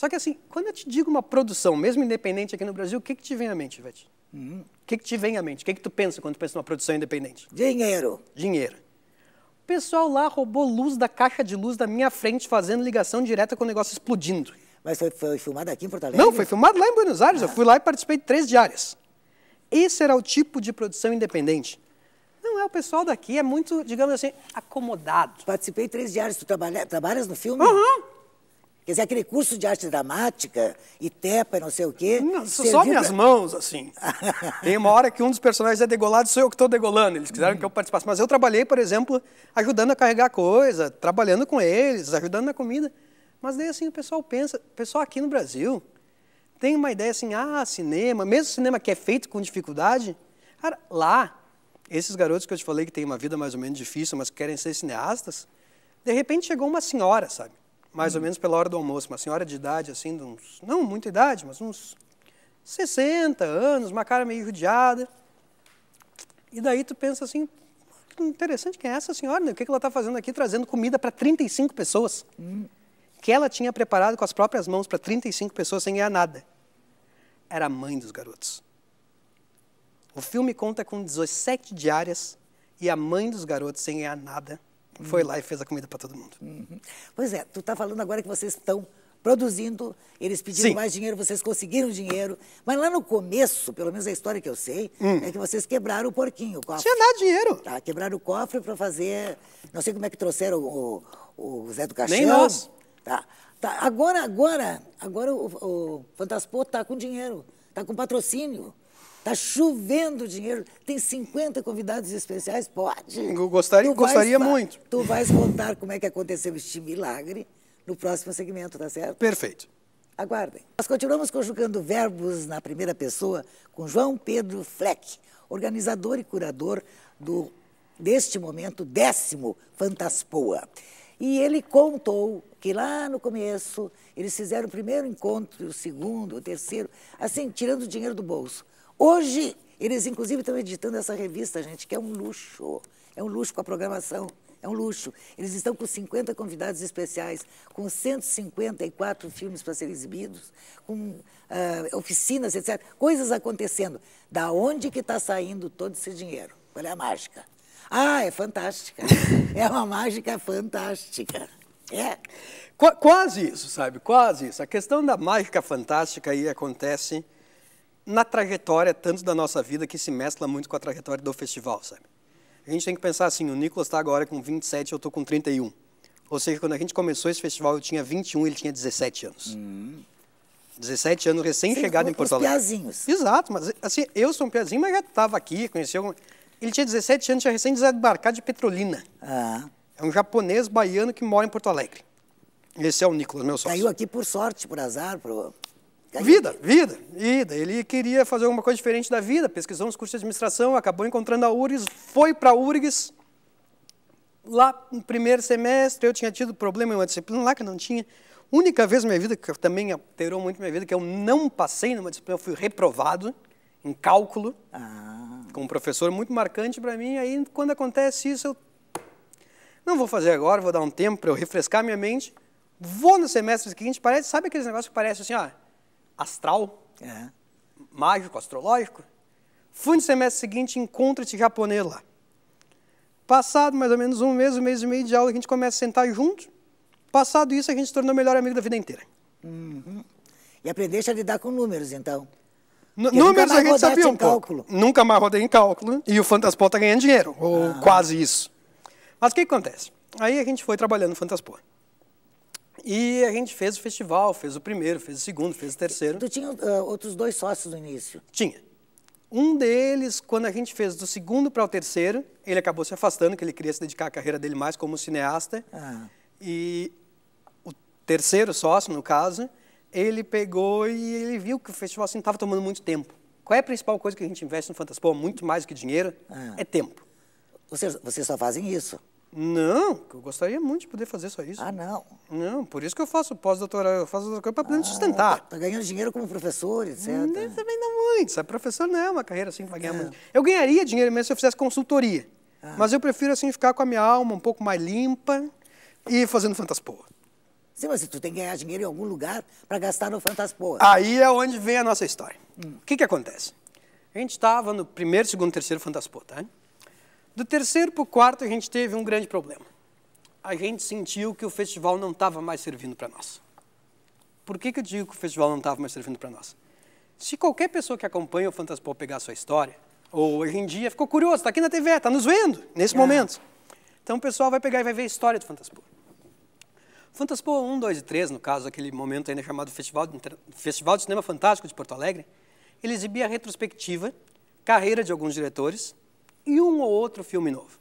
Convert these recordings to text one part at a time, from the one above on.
Só que assim, quando eu te digo uma produção, mesmo independente aqui no Brasil, o que, que te vem à mente, Ivete? Hum. O hum. que, que te vem à mente? O que, que tu pensa quando tu pensa numa produção independente? Dinheiro. Dinheiro. O pessoal lá roubou luz da caixa de luz da minha frente, fazendo ligação direta com o negócio explodindo. Mas foi, foi filmado aqui em Porto Alegre? Não, foi filmado lá em Buenos Aires. Ah. Eu fui lá e participei de três diárias. Esse era o tipo de produção independente. Não é o pessoal daqui, é muito, digamos assim, acomodado. Participei de três diários. Tu trabalha, trabalhas no filme? Aham. Uhum. Quer dizer, aquele curso de arte dramática e tepa e não sei o quê. Não, só minhas pra... mãos, assim. Tem uma hora que um dos personagens é degolado, sou eu que estou degolando. Eles quiseram hum. que eu participasse. Mas eu trabalhei, por exemplo, ajudando a carregar coisa, trabalhando com eles, ajudando na comida. Mas daí, assim, o pessoal pensa, o pessoal aqui no Brasil tem uma ideia assim, ah, cinema, mesmo cinema que é feito com dificuldade, cara, lá, esses garotos que eu te falei que têm uma vida mais ou menos difícil, mas querem ser cineastas, de repente chegou uma senhora, sabe? mais ou menos pela hora do almoço. Uma senhora de idade, assim, de uns, não muita idade, mas uns 60 anos, uma cara meio judiada. E daí tu pensa assim, interessante quem é essa senhora, né? O que ela está fazendo aqui trazendo comida para 35 pessoas? Hum. Que ela tinha preparado com as próprias mãos para 35 pessoas sem ganhar nada. Era a mãe dos garotos. O filme conta com 17 diárias e a mãe dos garotos sem ganhar nada foi uhum. lá e fez a comida para todo mundo. Uhum. Pois é, tu está falando agora que vocês estão produzindo, eles pediram Sim. mais dinheiro, vocês conseguiram dinheiro. Mas lá no começo, pelo menos a história que eu sei, hum. é que vocês quebraram o porquinho, o cofre. Tinha dado dinheiro. Tá, quebraram o cofre para fazer. Não sei como é que trouxeram o, o, o Zé do Caixão. Nem nós. Tá. tá. Agora, agora, agora o, o está com dinheiro, está com patrocínio. Tá chovendo dinheiro, tem 50 convidados especiais, pode. Eu gostaria, gostaria vais, muito. Tu vais contar como é que aconteceu este milagre no próximo segmento, tá certo? Perfeito. Aguardem. Nós continuamos conjugando verbos na primeira pessoa com João Pedro Fleck, organizador e curador do deste momento décimo Fantaspoa. E ele contou que lá no começo eles fizeram o primeiro encontro, o segundo, o terceiro, assim, tirando o dinheiro do bolso. Hoje, eles inclusive estão editando essa revista, gente, que é um luxo. É um luxo com a programação. É um luxo. Eles estão com 50 convidados especiais, com 154 filmes para serem exibidos, com uh, oficinas, etc. Coisas acontecendo. Da onde que está saindo todo esse dinheiro? Qual é a mágica? Ah, é fantástica. É uma mágica fantástica. É. Qu quase isso, sabe? Quase isso. A questão da mágica fantástica aí acontece na trajetória, tanto da nossa vida, que se mescla muito com a trajetória do festival, sabe? A gente tem que pensar assim, o Nicolas está agora com 27, eu estou com 31. Ou seja, quando a gente começou esse festival, eu tinha 21 ele tinha 17 anos. Hum. 17 anos, recém-chegado em Porto Alegre. piazinhos. Exato, mas assim, eu sou um piazinho, mas já estava aqui, conheceu... Ele tinha 17 anos, tinha recém-desembarcado de Petrolina. Ah. É um japonês baiano que mora em Porto Alegre. Esse é o Nicolas, meu sócio. Caiu aqui por sorte, por azar, por... Vida, vida, vida. Ele queria fazer alguma coisa diferente da vida, pesquisou uns cursos de administração, acabou encontrando a URGS, foi para a URGS. Lá no primeiro semestre eu tinha tido problema em uma disciplina lá que não tinha. Única vez na minha vida, que também alterou muito minha vida, que eu não passei numa disciplina, eu fui reprovado em cálculo, ah. com um professor muito marcante para mim. Aí quando acontece isso, eu não vou fazer agora, vou dar um tempo para eu refrescar minha mente. Vou no semestre seguinte, parece, sabe aqueles negócios que parece assim, ó astral, é. mágico, astrológico. Fui no semestre seguinte, encontro esse japonês lá. Passado mais ou menos um mês, um mês e meio de aula, a gente começa a sentar junto. Passado isso, a gente se tornou o melhor amigo da vida inteira. Uhum. E aprendeste a lidar com números, então? N números a gente sabia um pouco. Nunca mais rodei em cálculo. E o Fantaspor está ganhando dinheiro, ou ah. quase isso. Mas o que, que acontece? Aí a gente foi trabalhando no Fantaspor. E a gente fez o festival, fez o primeiro, fez o segundo, fez o terceiro. Tu tinha uh, outros dois sócios no início? Tinha. Um deles, quando a gente fez do segundo para o terceiro, ele acabou se afastando, que ele queria se dedicar à carreira dele mais como cineasta. Ah. E o terceiro sócio, no caso, ele pegou e ele viu que o festival estava assim, tomando muito tempo. Qual é a principal coisa que a gente investe no Fantaspor? Muito mais do que dinheiro, ah. é tempo. Vocês, vocês só fazem isso? Não, eu gostaria muito de poder fazer só isso. Ah, não? Não, por isso que eu faço pós-doutorado, eu faço doutorado para poder me ah, sustentar. Para tá ganhar dinheiro como professor, etc. Não, também não muito, sabe? É professor não é uma carreira assim que vai ganhar muito. Eu ganharia dinheiro mesmo se eu fizesse consultoria. Ah. Mas eu prefiro assim ficar com a minha alma um pouco mais limpa e fazendo fantaspoa. Sim, mas tu tem que ganhar dinheiro em algum lugar para gastar no Fantaspoa. Aí é onde vem a nossa história. Hum. O que que acontece? A gente estava no primeiro, segundo, terceiro Fantaspoa, tá? Do terceiro para o quarto, a gente teve um grande problema. A gente sentiu que o festival não estava mais servindo para nós. Por que, que eu digo que o festival não estava mais servindo para nós? Se qualquer pessoa que acompanha o Fantaspor pegar a sua história, ou hoje em dia ficou curioso, está aqui na TV, está nos vendo, nesse é. momento. Então o pessoal vai pegar e vai ver a história do Fantaspor. Fantaspor 1, 2 e 3, no caso, aquele momento ainda chamado Festival de, Festival de Cinema Fantástico de Porto Alegre, ele exibia a retrospectiva, carreira de alguns diretores, e um ou outro filme novo.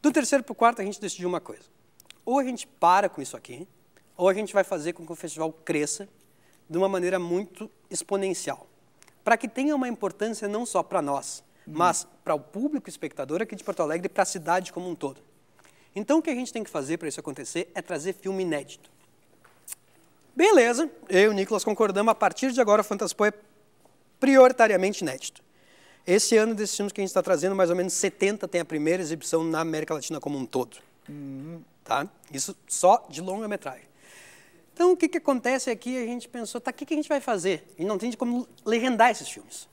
Do terceiro para o quarto, a gente decidiu uma coisa. Ou a gente para com isso aqui, ou a gente vai fazer com que o festival cresça de uma maneira muito exponencial. Para que tenha uma importância não só para nós, hum. mas para o público espectador aqui de Porto Alegre e para a cidade como um todo. Então, o que a gente tem que fazer para isso acontecer é trazer filme inédito. Beleza, eu e o Nicolas concordamos, a partir de agora o Fantaspo é prioritariamente inédito. Esse ano, desses filmes que a gente está trazendo, mais ou menos 70 tem a primeira exibição na América Latina como um todo. Uhum. Tá? Isso só de longa-metragem. Então, o que, que acontece aqui? A gente pensou, tá, o que, que a gente vai fazer? E não tem como legendar esses filmes.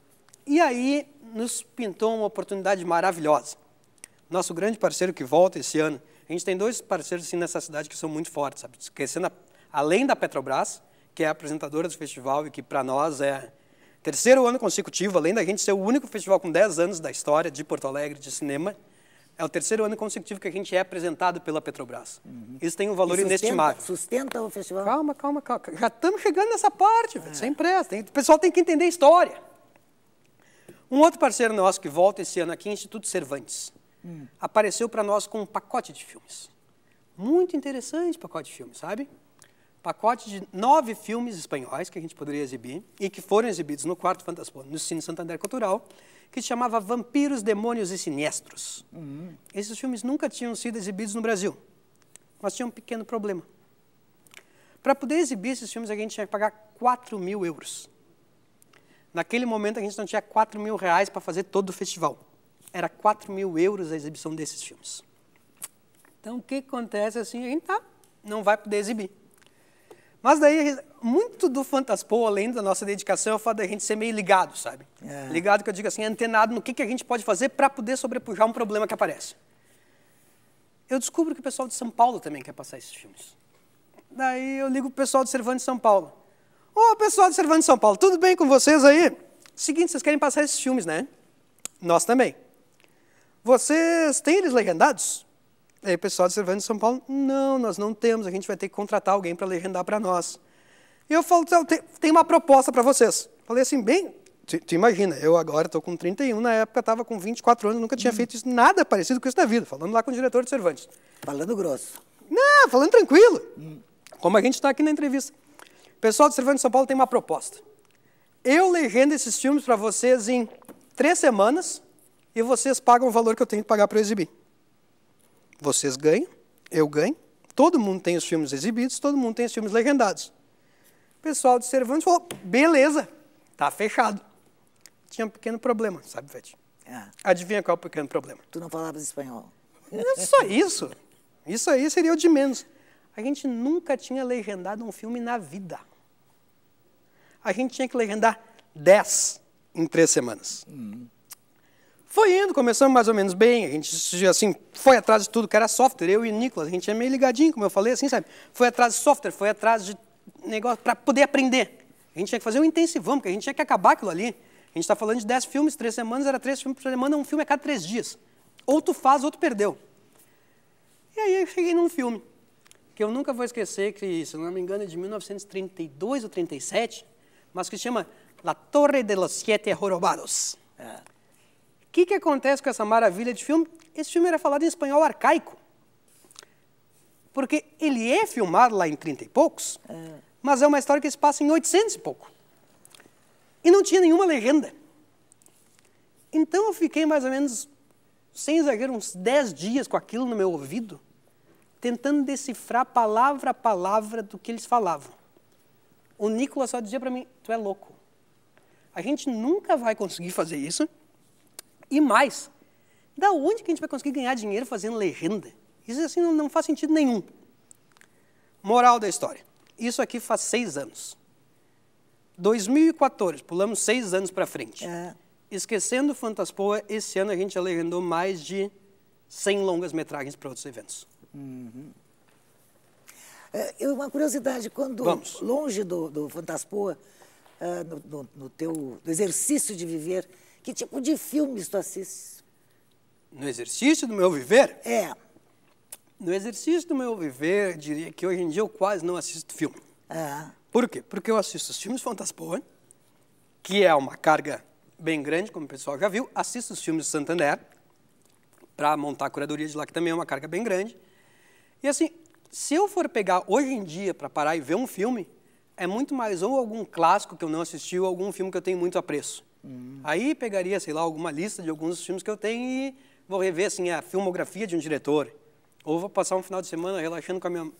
E aí, nos pintou uma oportunidade maravilhosa. Nosso grande parceiro que volta esse ano, a gente tem dois parceiros assim, nessa cidade que são muito fortes, sabe? Esquecendo, a, além da Petrobras, que é a apresentadora do festival e que para nós é terceiro ano consecutivo, além da gente ser o único festival com 10 anos da história de Porto Alegre de cinema, é o terceiro ano consecutivo que a gente é apresentado pela Petrobras. Uhum. Isso tem um valor sustenta, inestimável. Sustenta o festival? Calma, calma, calma. Já estamos chegando nessa parte, velho, é. sem pressa. o pessoal tem que entender a história. Um outro parceiro nosso que volta esse ano aqui, é Instituto Cervantes, hum. apareceu para nós com um pacote de filmes. Muito interessante pacote de filmes, sabe? pacote de nove filmes espanhóis que a gente poderia exibir e que foram exibidos no quarto Fantaspon, no Cine Santander Cultural, que se chamava Vampiros, Demônios e Sinestros. Uhum. Esses filmes nunca tinham sido exibidos no Brasil, mas tinha um pequeno problema. Para poder exibir esses filmes, a gente tinha que pagar 4 mil euros. Naquele momento, a gente não tinha 4 mil reais para fazer todo o festival. Era 4 mil euros a exibição desses filmes. Então, o que acontece assim? A gente tá, não vai poder exibir. Mas daí, muito do Fantaspo, além da nossa dedicação, é o fato da gente ser meio ligado, sabe? É. Ligado, que eu digo assim, é antenado no que, que a gente pode fazer para poder sobrepujar um problema que aparece. Eu descubro que o pessoal de São Paulo também quer passar esses filmes. Daí eu ligo o pessoal do Servante de São Paulo. Ô, pessoal do Servante de São Paulo, tudo bem com vocês aí? Seguinte, vocês querem passar esses filmes, né? Nós também. Vocês têm eles legendados? Aí o pessoal do Cervantes de São Paulo, não, nós não temos, a gente vai ter que contratar alguém para legendar para nós. E eu falo, tem uma proposta para vocês. Falei assim, bem, tu, imagina, eu agora estou com 31, na época estava com 24 anos, nunca tinha hum. feito nada parecido com isso na vida, falando lá com o diretor de Cervantes. Falando grosso. Não, falando tranquilo, hum. como a gente está aqui na entrevista. O pessoal do Cervantes de São Paulo tem uma proposta. Eu legendo esses filmes para vocês em três semanas e vocês pagam o valor que eu tenho que pagar para exibir. Vocês ganham, eu ganho. Todo mundo tem os filmes exibidos, todo mundo tem os filmes legendados. O pessoal de Cervantes falou: beleza, tá fechado. Tinha um pequeno problema, sabe, Vete? É. Adivinha qual é o pequeno problema? Tu não falavas espanhol. Não só isso. Isso aí seria o de menos. A gente nunca tinha legendado um filme na vida. A gente tinha que legendar 10 em três semanas. Hum. Foi indo, começamos mais ou menos bem, a gente assim, foi atrás de tudo que era software, eu e o Nicolas, a gente é meio ligadinho, como eu falei, assim, sabe? Foi atrás de software, foi atrás de negócio para poder aprender. A gente tinha que fazer um intensivão, porque a gente tinha que acabar aquilo ali. A gente está falando de 10 filmes, 3 semanas, era 3 filmes por semana, um filme a cada 3 dias. Outro faz, outro perdeu. E aí eu cheguei num filme, que eu nunca vou esquecer, que, se não me engano, é de 1932 ou 37, mas que se chama La Torre de los Siete Jorobados. É que, que acontece com essa maravilha de filme? Esse filme era falado em espanhol arcaico. Porque ele é filmado lá em 30 e poucos, é. mas é uma história que se passa em 800 e pouco. E não tinha nenhuma legenda. Então eu fiquei mais ou menos, sem exagero, uns 10 dias com aquilo no meu ouvido, tentando decifrar palavra a palavra do que eles falavam. O Nicolas só dizia para mim: Tu é louco. A gente nunca vai conseguir fazer isso e mais, da onde que a gente vai conseguir ganhar dinheiro fazendo legenda? Isso assim não, não faz sentido nenhum. Moral da história. Isso aqui faz seis anos. 2014, pulamos seis anos para frente. É. Esquecendo Fantaspoa, esse ano a gente já mais de 100 longas-metragens para outros eventos. Uhum. É, uma curiosidade, quando Vamos. longe do, do Fantaspoa, uh, é, no, no, no, teu exercício de viver, que tipo de filmes tu assistes? No exercício do meu viver? É. No exercício do meu viver, diria que hoje em dia eu quase não assisto filme. É. Por quê? Porque eu assisto os filmes Fantaspoa, que é uma carga bem grande, como o pessoal já viu. Assisto os filmes Santander, para montar a curadoria de lá, que também é uma carga bem grande. E assim, se eu for pegar hoje em dia para parar e ver um filme, é muito mais ou algum clássico que eu não assisti ou algum filme que eu tenho muito apreço. Hum. Aí pegaria, sei lá, alguma lista de alguns dos filmes que eu tenho e vou rever assim, a filmografia de um diretor. Ou vou passar um final de semana relaxando com a minha.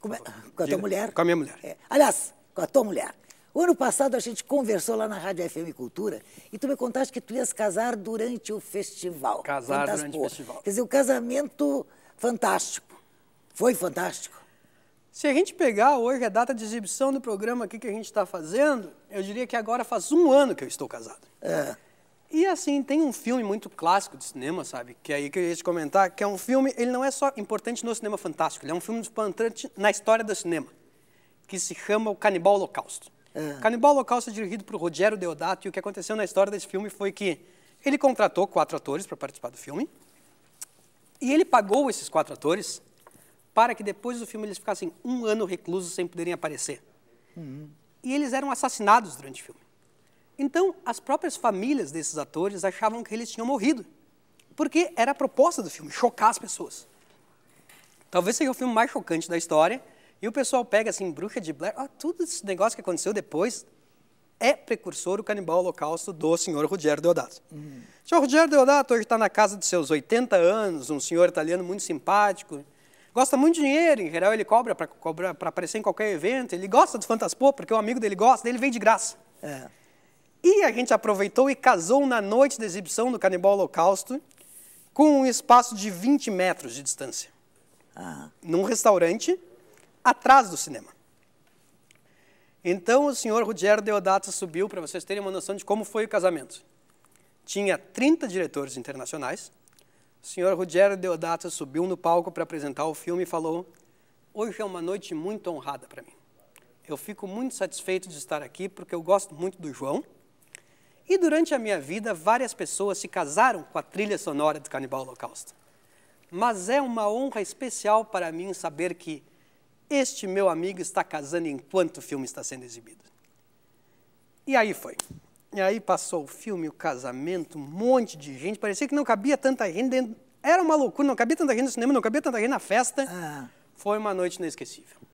Com, a, é? com a tua mulher? Com a minha mulher. É. Aliás, com a tua mulher. O ano passado a gente conversou lá na Rádio FM Cultura e tu me contaste que tu ias casar durante o festival. Casar durante o festival. Quer dizer, o um casamento fantástico. Foi fantástico? Se a gente pegar hoje a data de exibição do programa aqui que a gente está fazendo, eu diria que agora faz um ano que eu estou casado. É. E assim, tem um filme muito clássico de cinema, sabe? Que é aí que eu ia te comentar, que é um filme, ele não é só importante no cinema fantástico, ele é um filme importante na história do cinema, que se chama O Canibal Holocausto. É. Canibal Holocausto é dirigido por Rogério Deodato, e o que aconteceu na história desse filme foi que ele contratou quatro atores para participar do filme, e ele pagou esses quatro atores para que depois do filme eles ficassem um ano reclusos sem poderem aparecer. Uhum. E eles eram assassinados durante o filme. Então, as próprias famílias desses atores achavam que eles tinham morrido, porque era a proposta do filme, chocar as pessoas. Talvez seja o filme mais chocante da história, e o pessoal pega assim, Bruxa de Blair, ah, tudo esse negócio que aconteceu depois é precursor do canibal holocausto do senhor Ruggiero Deodato. Uhum. O senhor Ruggero Deodato hoje está na casa de seus 80 anos, um senhor italiano muito simpático, Gosta muito de dinheiro, em geral ele cobra para aparecer em qualquer evento. Ele gosta do Fantaspo porque o amigo dele gosta, dele vem de graça. É. E a gente aproveitou e casou na noite da exibição do Canibal Holocausto com um espaço de 20 metros de distância. Ah. Num restaurante atrás do cinema. Então o senhor Ruggiero Deodato subiu, para vocês terem uma noção de como foi o casamento. Tinha 30 diretores internacionais, o senhor Rogério Deodato subiu no palco para apresentar o filme e falou: Hoje é uma noite muito honrada para mim. Eu fico muito satisfeito de estar aqui porque eu gosto muito do João. E durante a minha vida, várias pessoas se casaram com a trilha sonora do Canibal Holocausto. Mas é uma honra especial para mim saber que este meu amigo está casando enquanto o filme está sendo exibido. E aí foi. E aí passou o filme, o casamento, um monte de gente. Parecia que não cabia tanta gente dentro. Era uma loucura, não cabia tanta gente no cinema, não cabia tanta gente na festa. Ah. Foi uma noite inesquecível.